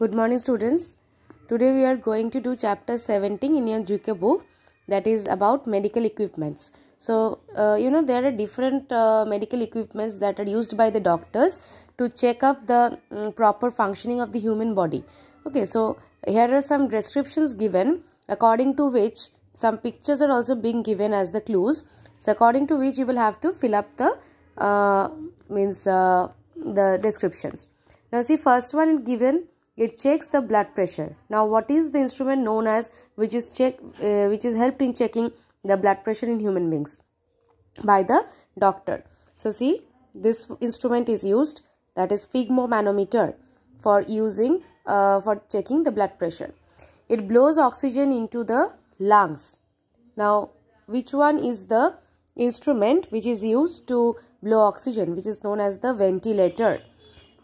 Good morning students. Today we are going to do chapter 17 in your GK book that is about medical equipments. So uh, you know there are different uh, medical equipments that are used by the doctors to check up the um, proper functioning of the human body. Okay so here are some descriptions given according to which some pictures are also being given as the clues. So according to which you will have to fill up the uh, means uh, the descriptions. Now see first one given it checks the blood pressure now what is the instrument known as which is check uh, which is helped in checking the blood pressure in human beings by the doctor so see this instrument is used that is manometer, for using uh, for checking the blood pressure it blows oxygen into the lungs now which one is the instrument which is used to blow oxygen which is known as the ventilator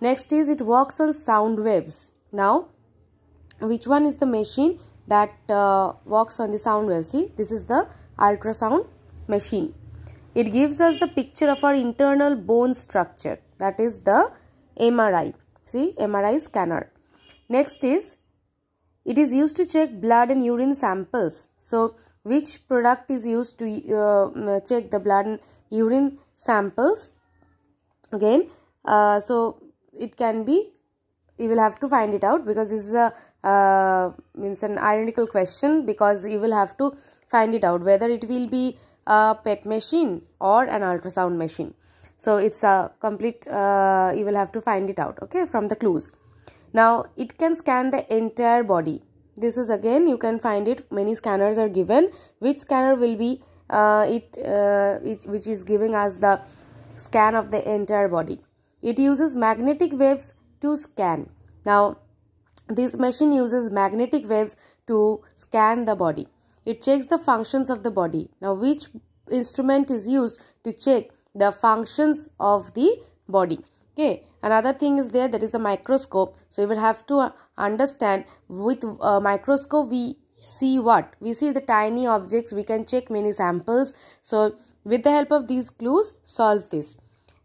next is it works on sound waves now which one is the machine that uh, works on the sound wave see this is the ultrasound machine it gives us the picture of our internal bone structure that is the MRI see MRI scanner next is it is used to check blood and urine samples so which product is used to uh, check the blood and urine samples again uh, so it can be you will have to find it out because this is a uh, means an ironical question because you will have to find it out whether it will be a pet machine or an ultrasound machine so it's a complete uh, you will have to find it out okay from the clues now it can scan the entire body this is again you can find it many scanners are given which scanner will be uh, it, uh, it which is giving us the scan of the entire body it uses magnetic waves to scan. Now, this machine uses magnetic waves to scan the body. It checks the functions of the body. Now, which instrument is used to check the functions of the body? Okay, another thing is there that is the microscope. So, you will have to uh, understand with a uh, microscope we see what? We see the tiny objects, we can check many samples. So, with the help of these clues, solve this.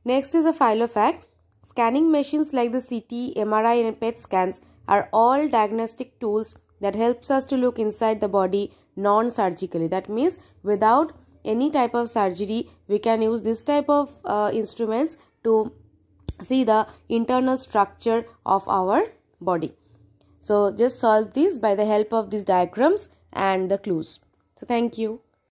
Next is a file of fact. Scanning machines like the CT, MRI and PET scans are all diagnostic tools that helps us to look inside the body non-surgically. That means without any type of surgery we can use this type of uh, instruments to see the internal structure of our body. So just solve this by the help of these diagrams and the clues. So thank you.